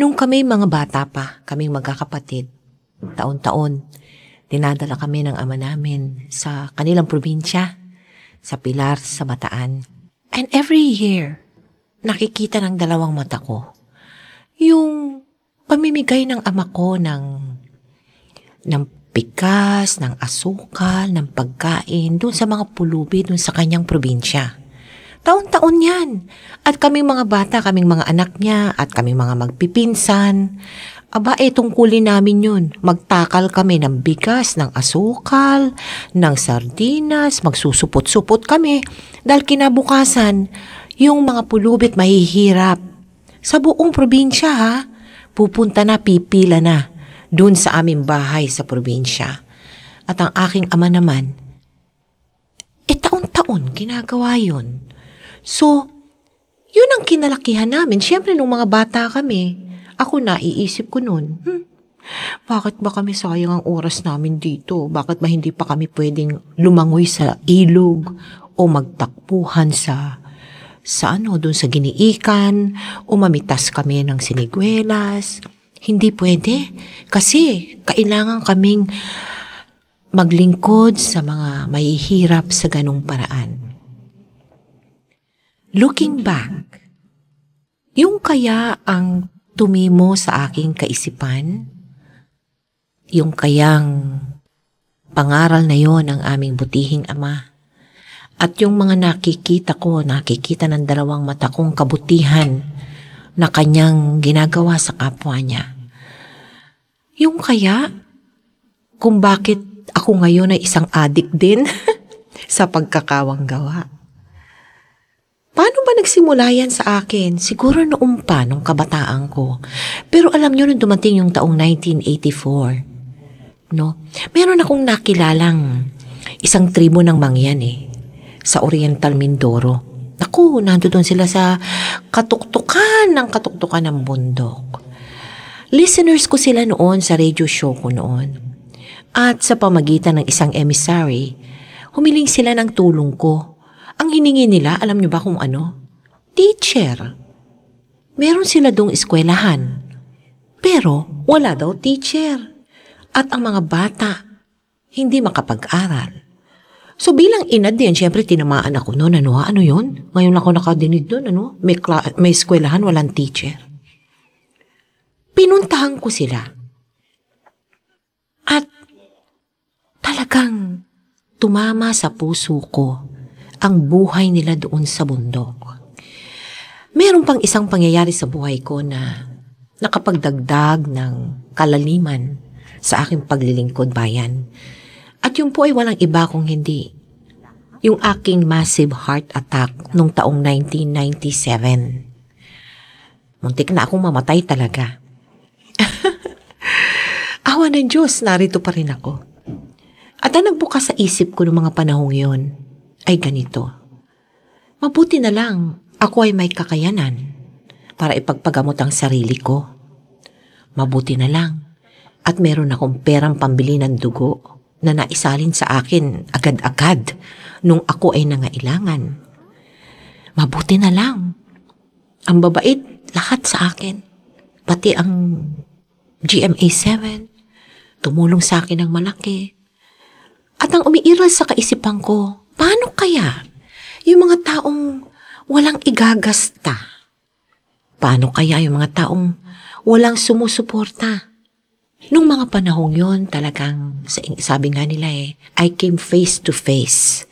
Nung kami mga bata pa, kaming magkakapatid, taon-taon, dinadala kami ng ama namin sa kanilang probinsya, sa Pilar, sa Bataan. And every year, nakikita ng dalawang mata ko yung pamimigay ng ama ko ng, ng pikas, ng asukal, ng pagkain, dun sa mga pulubi, dun sa kanyang probinsya. Taon-taon yan. At kaming mga bata, kaming mga anak niya, at kaming mga magpipinsan. Aba, etong eh, kulin namin yun. Magtakal kami ng bigas, ng asukal, ng sardinas, magsusupot-supot kami. Dahil kinabukasan, yung mga pulubit mahihirap. Sa buong probinsya ha, pupunta na pipila na dun sa aming bahay sa probinsya. At ang aking ama naman, e taon-taon ginagawa yun. So, yun ang kinalakihan namin. Siyempre, nung mga bata kami, ako naiisip ko noon, hmm, bakit ba kami sayang ang oras namin dito? Bakit ba hindi pa kami pwedeng lumangoy sa ilog o magtakpuhan sa sa ano, doon sa giniikan, umamitas kami ng siniguelas. Hindi pwede. Kasi kailangan kaming maglingkod sa mga mahihirap sa ganong paraan. Looking back, yung kaya ang tumimo sa aking kaisipan? Yung kayang pangaral na yon ang aming butihing ama? At yung mga nakikita ko, nakikita ng dalawang mata kong kabutihan na kanyang ginagawa sa kapwa niya. Yung kaya, kung bakit ako ngayon ay isang adik din sa pagkakawang gawa. Paano ba nagsimula yan sa akin? Siguro noong pa, nung kabataan ko. Pero alam nyo, nung dumating yung taong 1984, no? Meron akong nakilalang isang tribo ng mangyan eh, sa Oriental Mindoro. Naku, nandoon sila sa katuktukan ng katuktukan ng bundok. Listeners ko sila noon sa radio show ko noon. At sa pamagitan ng isang emissary, humiling sila ng tulong ko ang hiningi nila, alam niyo ba kung ano? Teacher. Meron sila dong eskwelahan. Pero wala daw teacher. At ang mga bata, hindi makapag-aral. So bilang ina din, syempre tinamaan ako noon, ano, ano yun? Ngayon ako nakadinig doon, ano? May, kla- may eskwelahan, walang teacher. Pinuntahan ko sila. At talagang tumama sa puso ko ang buhay nila doon sa bundok. Meron pang isang pangyayari sa buhay ko na nakapagdagdag ng kalaliman sa aking paglilingkod bayan. At yun po ay walang iba kung hindi. Yung aking massive heart attack nung taong 1997. Muntik na akong mamatay talaga. Awa ng Diyos, narito pa rin ako. At ang nagbukas sa isip ko noong mga panahong yon, ay ganito. Mabuti na lang ako ay may kakayanan para ipagpagamot ang sarili ko. Mabuti na lang at meron akong perang pambili ng dugo na naisalin sa akin agad-agad nung ako ay nangailangan. Mabuti na lang. Ang babait lahat sa akin. Pati ang GMA7, tumulong sa akin ng malaki. At ang umiiral sa kaisipan ko, Paano kaya yung mga taong walang igagasta? Paano kaya yung mga taong walang sumusuporta? Nung mga panahong yon talagang, sabi nga nila eh, I came face to face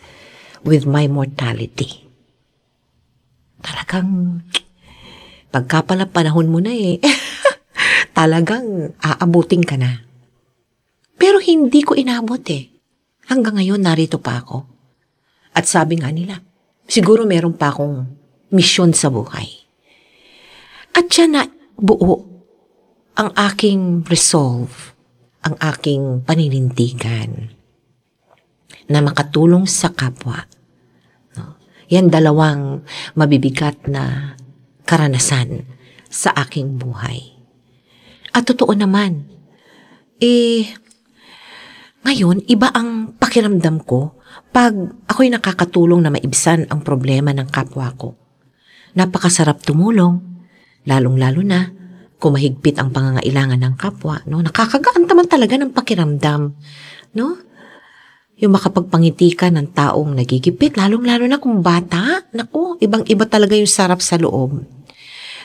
with my mortality. Talagang, pagka pala panahon mo na eh, talagang aabutin ka na. Pero hindi ko inabot eh. Hanggang ngayon narito pa ako. At sabi nga nila, siguro meron pa akong misyon sa buhay. At siya na buo ang aking resolve, ang aking paninindigan na makatulong sa kapwa. No? Yan dalawang mabibigat na karanasan sa aking buhay. At totoo naman, eh, ngayon, iba ang pakiramdam ko pag ako'y nakakatulong na maibsan ang problema ng kapwa ko. Napakasarap tumulong, lalong-lalo na kung mahigpit ang pangangailangan ng kapwa. No? Nakakagaan naman talaga ng pakiramdam. No? Yung makapagpangiti ka ng taong nagigipit, lalong-lalo na kung bata. Naku, ibang-iba talaga yung sarap sa loob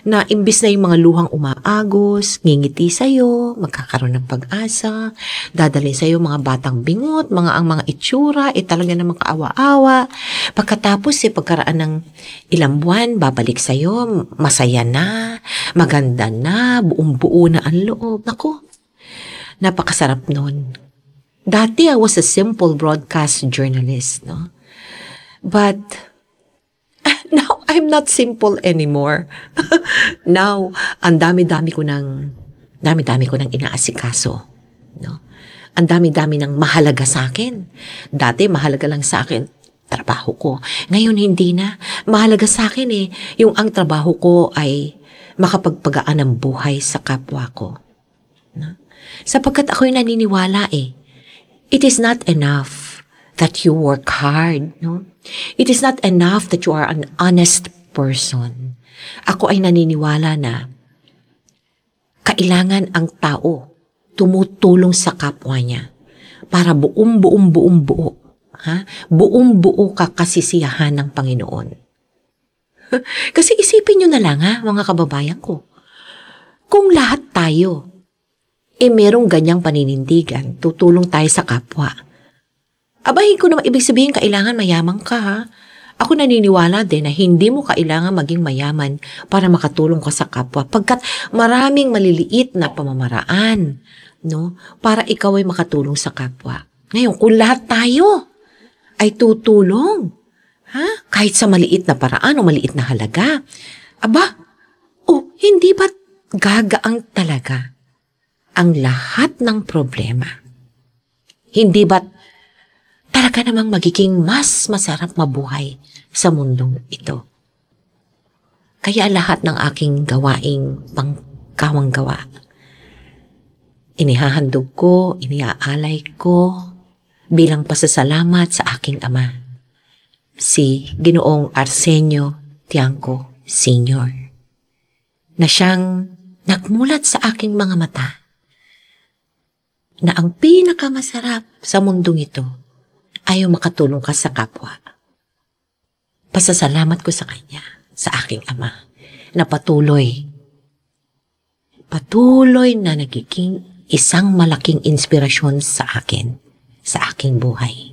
na imbis na yung mga luhang umaagos, ngingiti sa'yo, magkakaroon ng pag-asa, dadalhin sa'yo mga batang bingot, mga ang mga itsura, eh talaga namang kaawa-awa. Pagkatapos eh, pagkaraan ng ilang buwan, babalik sa'yo, masaya na, maganda na, buong-buo na ang loob. Nako, napakasarap nun. Dati I was a simple broadcast journalist, no? But I'm not simple anymore. Now, ang dami-dami ko ng dami-dami ko ng inaasikaso, no? Ang dami-dami ng mahalaga sa akin. Dati mahalaga lang sa akin trabaho ko. Ngayon hindi na. Mahalaga sa akin eh yung ang trabaho ko ay makapagpagaan ng buhay sa kapwa ko. No? Sapagkat ako'y naniniwala eh. It is not enough that you work hard. No? It is not enough that you are an honest person. Ako ay naniniwala na kailangan ang tao tumutulong sa kapwa niya para buong buong buong buo. Ha? Buong buo ka kakasisiyahan ng Panginoon. Kasi isipin niyo na lang ha, mga kababayan ko. Kung lahat tayo, eh merong ganyang paninindigan, tutulong tayo sa kapwa Abahin ko naman, ibig sabihin kailangan mayaman ka Ako naniniwala din na hindi mo kailangan maging mayaman para makatulong ka sa kapwa pagkat maraming maliliit na pamamaraan no para ikaw ay makatulong sa kapwa. Ngayon kung lahat tayo ay tutulong ha kahit sa maliit na paraan o maliit na halaga. Aba, oh hindi ba gagaang talaga ang lahat ng problema? Hindi ba't talaga namang magiging mas masarap mabuhay sa mundong ito. Kaya lahat ng aking gawaing pangkawang gawa, inihahandog ko, iniaalay ko bilang pasasalamat sa aking ama, si Ginoong Arsenio Tiangco Sr. na siyang nagmulat sa aking mga mata na ang pinakamasarap sa mundong ito ayaw makatulong ka sa kapwa. Pasasalamat ko sa kanya, sa aking ama, na patuloy. Patuloy na nagiging isang malaking inspirasyon sa akin, sa aking buhay.